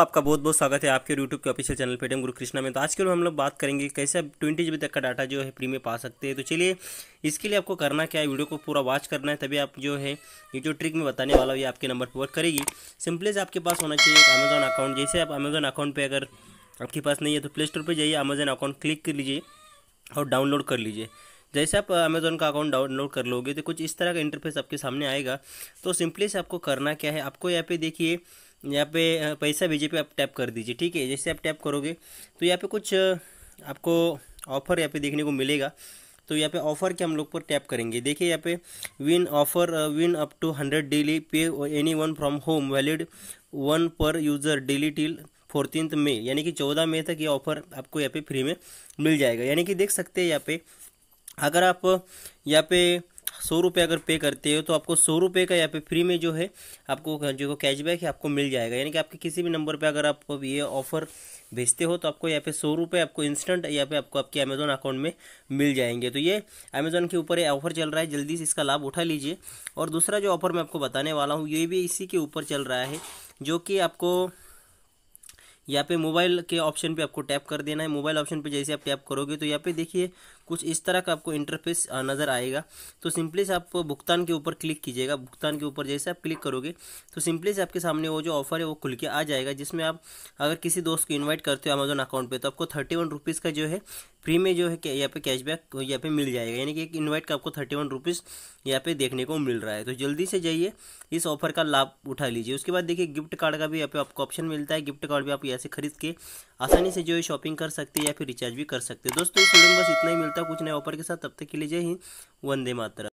आपका बहुत बहुत स्वागत है आपके यूट्यूब के ऑफिशियल चैनल पेटीएम गुरु कृष्णा में तो आज के लिए हम लोग बात करेंगे कैसे आप ट्वेंटी जी तक का डाटा जो है फ्री में पा सकते हैं तो चलिए इसके लिए आपको करना क्या है वीडियो को पूरा वॉच करना है तभी आप जो है ये जो ट्रिक में बताने वाला हूँ ये आपके नंबर पर वर्क करेगी से आपके पास होना चाहिए अमेजन अकाउंट जैसे आप अमेजन अकाउंट पर अगर आपके पास नहीं है तो प्ले स्टोर पर जाइए अमेजन अकाउंट क्लिक कर लीजिए और डाउनलोड कर लीजिए जैसे आप अमेज़ोन uh, का अकाउंट डाउनलोड कर लोगे तो कुछ इस तरह का इंटरफेस आपके सामने आएगा तो सिंपली से आपको करना क्या है आपको यहाँ पे देखिए यहाँ पे पैसा भेजे पे आप टैप कर दीजिए ठीक है जैसे आप टैप करोगे तो यहाँ पे कुछ आपको ऑफर यहाँ पे देखने को मिलेगा तो यहाँ पे ऑफर के हम लोग पर टैप करेंगे देखिए यहाँ पे win offer win up to hundred daily pay any one from home valid one per user daily till fourteen May यानी कि चौदह मई तक ये ऑफर आपको यहाँ पे फ्री में मिल जाएगा यानी कि देख सकते हैं यहाँ पे अगर आप यहाँ पे सौ रुपये अगर पे करते हो तो आपको सौ रुपये का यहाँ पे फ्री में जो है आपको जो कैशबैक है आपको मिल जाएगा यानी कि आपके किसी भी नंबर पे अगर आप ये ऑफ़र भेजते हो तो आपको यहाँ पे सौ रुपये आपको इंस्टेंट यहाँ पे आपको आपके अमेज़ोन अकाउंट में मिल जाएंगे तो ये अमेज़ोन के ऊपर ये ऑफर चल रहा है जल्दी से इसका लाभ उठा लीजिए और दूसरा जो ऑफर मैं आपको बताने वाला हूँ ये भी इसी के ऊपर चल रहा है जो कि आपको यहाँ पे मोबाइल के ऑप्शन पे आपको टैप कर देना है मोबाइल ऑप्शन पे जैसे आप टैप करोगे तो यहाँ पे देखिए कुछ इस तरह का आपको इंटरफेस नज़र आएगा तो सिंपली से आप भुगतान के ऊपर क्लिक कीजिएगा भुगतान के ऊपर जैसे आप क्लिक करोगे तो सिंपली से आपके सामने वो जो ऑफर है वो खुल के आ जाएगा जिसमें आप अगर किसी दोस्त को इन्वाइट करते हो अमेजोन अकाउंट पर तो आपको थर्टी वन रुपीज़ का जो है फ्री में जो है यहाँ पे कैशबैक यहाँ पे मिल जाएगा यानी कि एक इनवाइट का आपको थर्टी वन रुपीज़ यहाँ पे देखने को मिल रहा है तो जल्दी से जाइए इस ऑफर का लाभ उठा लीजिए उसके बाद देखिए गिफ्ट कार्ड का भी यहाँ पे आपको ऑप्शन मिलता है गिफ्ट कार्ड भी आप यहाँ से खरीद के आसानी से जो है शॉपिंग कर सकते हैं या फिर रिचार्ज भी कर सकते हैं दोस्तों इस वीडियो में बस इतना ही मिलता मिलता कुछ नए ऑफर के साथ तब तक के लिए जय हिंद वंदे मातरम